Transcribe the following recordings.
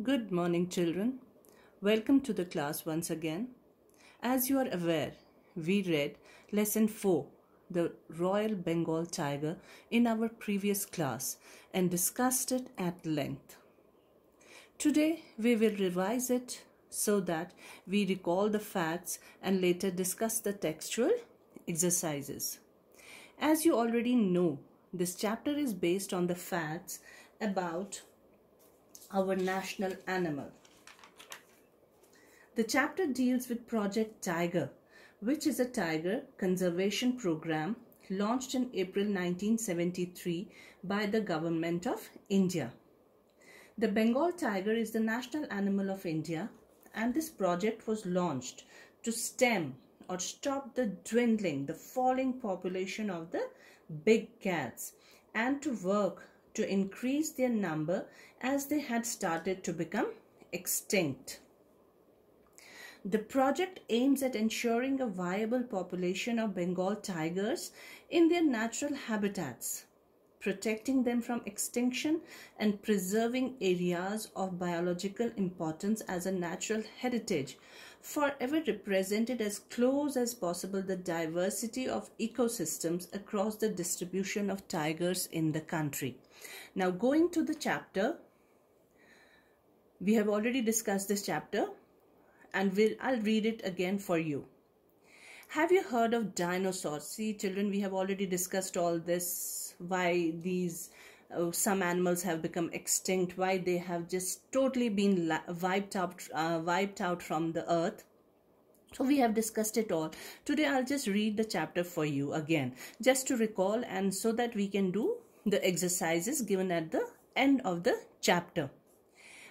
Good morning, children. Welcome to the class once again. As you are aware, we read lesson 4, the Royal Bengal Tiger, in our previous class and discussed it at length. Today, we will revise it so that we recall the facts and later discuss the textual exercises. As you already know, this chapter is based on the facts about our national animal. The chapter deals with Project Tiger, which is a tiger conservation program launched in April 1973 by the Government of India. The Bengal tiger is the national animal of India and this project was launched to stem or stop the dwindling, the falling population of the big cats and to work to increase their number as they had started to become extinct. The project aims at ensuring a viable population of Bengal tigers in their natural habitats protecting them from extinction and preserving areas of biological importance as a natural heritage, forever represented as close as possible the diversity of ecosystems across the distribution of tigers in the country. Now going to the chapter, we have already discussed this chapter and we'll, I'll read it again for you. Have you heard of dinosaurs? See, children, we have already discussed all this, why these uh, some animals have become extinct, why they have just totally been wiped out, uh, wiped out from the earth. So we have discussed it all. Today I'll just read the chapter for you again, just to recall and so that we can do the exercises given at the end of the chapter.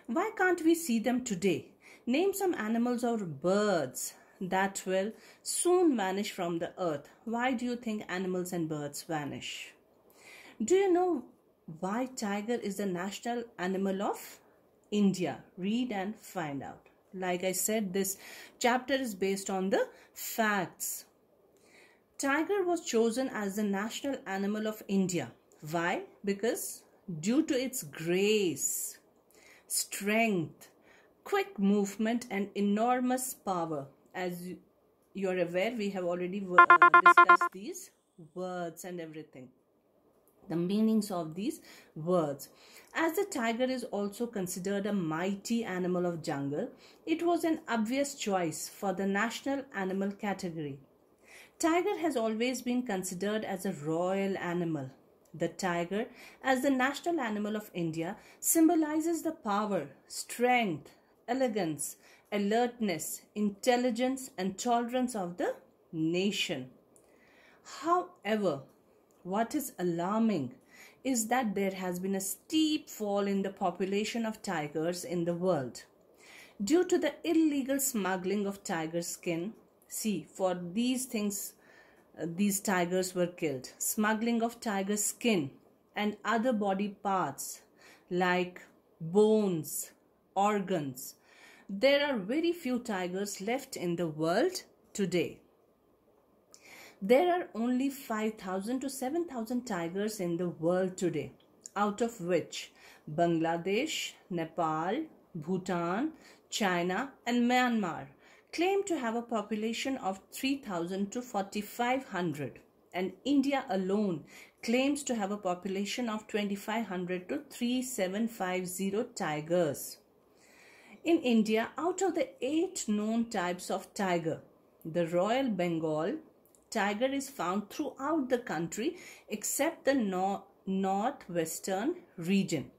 Why can't we see them today? Name some animals or birds that will soon vanish from the earth. Why do you think animals and birds vanish? Do you know why tiger is the national animal of India? Read and find out. Like I said, this chapter is based on the facts. Tiger was chosen as the national animal of India. Why? Because due to its grace, strength, quick movement and enormous power as you are aware we have already uh, discussed these words and everything the meanings of these words. As the tiger is also considered a mighty animal of jungle, it was an obvious choice for the national animal category. Tiger has always been considered as a royal animal. The tiger, as the national animal of India, symbolizes the power, strength, elegance, alertness, intelligence, and tolerance of the nation. However, what is alarming is that there has been a steep fall in the population of tigers in the world due to the illegal smuggling of tiger skin. See, for these things, uh, these tigers were killed. Smuggling of tiger skin and other body parts like bones, organs, there are very few tigers left in the world today. There are only 5,000 to 7,000 tigers in the world today, out of which Bangladesh, Nepal, Bhutan, China, and Myanmar claim to have a population of 3,000 to 4,500, and India alone claims to have a population of 2,500 to 3,750 tigers. In India, out of the eight known types of tiger, the Royal Bengal tiger is found throughout the country except the no- northwestern region.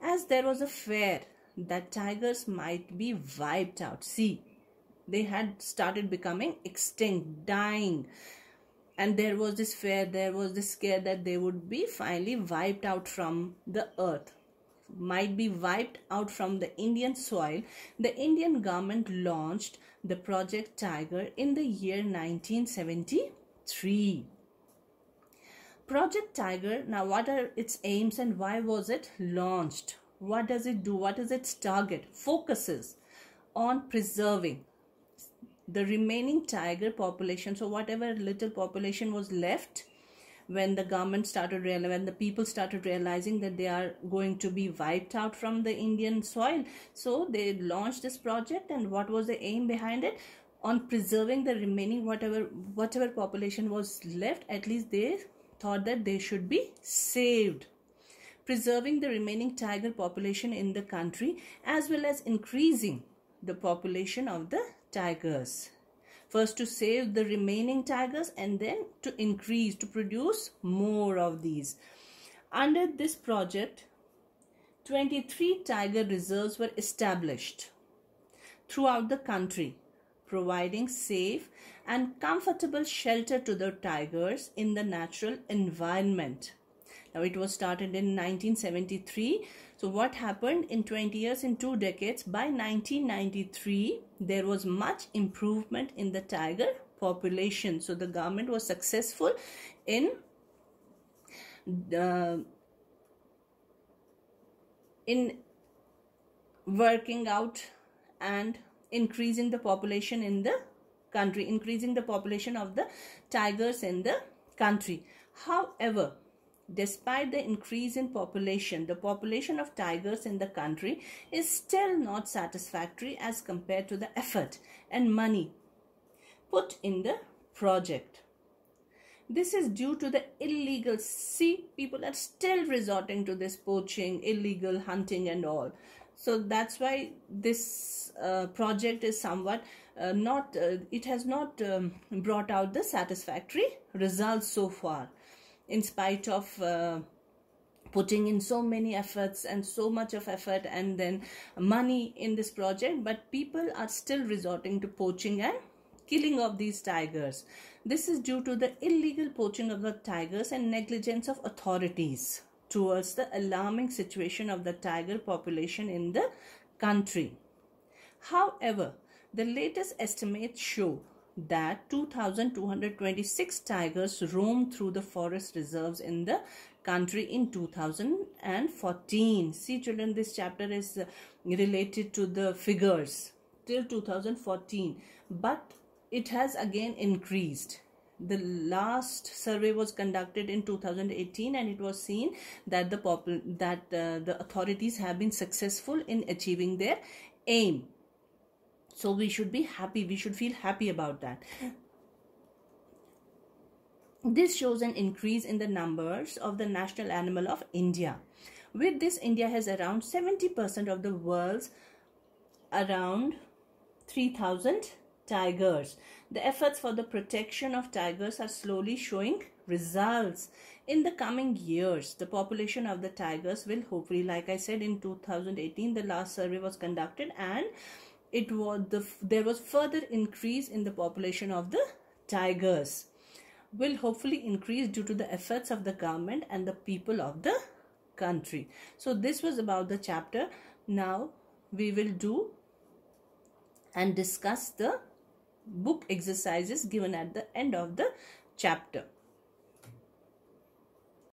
As there was a fear that tigers might be wiped out, see, they had started becoming extinct, dying. And there was this fear, there was this scare that they would be finally wiped out from the earth might be wiped out from the Indian soil, the Indian government launched the Project Tiger in the year 1973. Project Tiger, now what are its aims and why was it launched? What does it do? What is its target? Focuses on preserving the remaining tiger population. So, whatever little population was left when the government started real when the people started realizing that they are going to be wiped out from the indian soil so they launched this project and what was the aim behind it on preserving the remaining whatever whatever population was left at least they thought that they should be saved preserving the remaining tiger population in the country as well as increasing the population of the tigers first to save the remaining tigers and then to increase to produce more of these under this project 23 tiger reserves were established throughout the country providing safe and comfortable shelter to the tigers in the natural environment now it was started in 1973. So what happened in 20 years in two decades by 1993 there was much improvement in the tiger population. So the government was successful in uh, in working out and increasing the population in the country increasing the population of the tigers in the country however Despite the increase in population, the population of tigers in the country is still not satisfactory as compared to the effort and money put in the project. This is due to the illegal. See, people are still resorting to this poaching, illegal hunting, and all. So that's why this uh, project is somewhat uh, not, uh, it has not um, brought out the satisfactory results so far in spite of uh, putting in so many efforts and so much of effort and then money in this project but people are still resorting to poaching and killing of these tigers this is due to the illegal poaching of the tigers and negligence of authorities towards the alarming situation of the tiger population in the country however the latest estimates show that 2,226 tigers roamed through the forest reserves in the country in 2014. See children, this chapter is uh, related to the figures till 2014. But it has again increased. The last survey was conducted in 2018 and it was seen that the that uh, the authorities have been successful in achieving their aim so we should be happy, we should feel happy about that. This shows an increase in the numbers of the national animal of India. With this, India has around 70% of the world's around 3,000 tigers. The efforts for the protection of tigers are slowly showing results. In the coming years, the population of the tigers will hopefully, like I said, in 2018, the last survey was conducted and it was the there was further increase in the population of the tigers will hopefully increase due to the efforts of the government and the people of the country so this was about the chapter now we will do and discuss the book exercises given at the end of the chapter